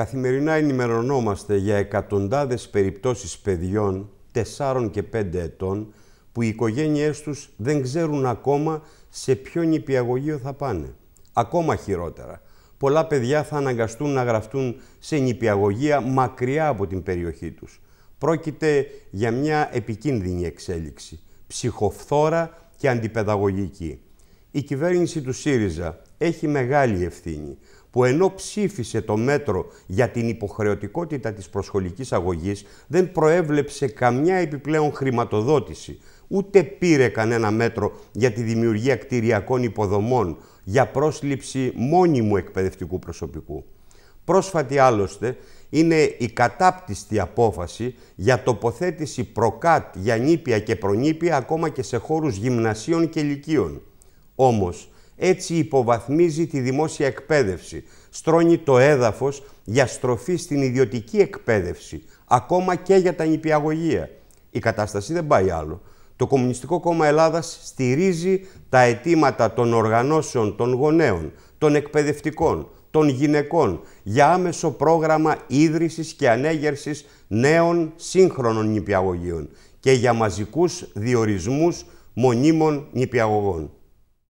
Καθημερινά ενημερωνόμαστε για εκατοντάδες περιπτώσεις παιδιών 4 και 5 ετών που οι οικογένειές τους δεν ξέρουν ακόμα σε ποιο νηπιαγωγείο θα πάνε. Ακόμα χειρότερα, πολλά παιδιά θα αναγκαστούν να γραφτούν σε νηπιαγωγεία μακριά από την περιοχή τους. Πρόκειται για μια επικίνδυνη εξέλιξη, ψυχοφθόρα και αντιπαιδαγωγική. Η κυβέρνηση του ΣΥΡΙΖΑ έχει μεγάλη ευθύνη που ενώ ψήφισε το μέτρο για την υποχρεωτικότητα της προσχολικής αγωγής, δεν προέβλεψε καμιά επιπλέον χρηματοδότηση, ούτε πήρε κανένα μέτρο για τη δημιουργία κτηριακών υποδομών, για πρόσληψη μόνιμου εκπαιδευτικού προσωπικού. Πρόσφατη άλλωστε είναι η κατάπτυστη απόφαση για τοποθέτηση προκάτ για νήπια και προνήπια ακόμα και σε χώρους γυμνασίων και ηλικίων. Όμως, έτσι υποβαθμίζει τη δημόσια εκπαίδευση, στρώνει το έδαφος για στροφή στην ιδιωτική εκπαίδευση, ακόμα και για τα νηπιαγωγεία. Η κατάσταση δεν πάει άλλο. Το Κομμουνιστικό Κόμμα Ελλάδας στηρίζει τα αιτήματα των οργανώσεων των γονέων, των εκπαιδευτικών, των γυναικών για άμεσο πρόγραμμα ίδρυσης και ανέγερσης νέων σύγχρονων νηπιαγωγείων και για μαζικούς διορισμούς μονίμων νηπιαγωγών.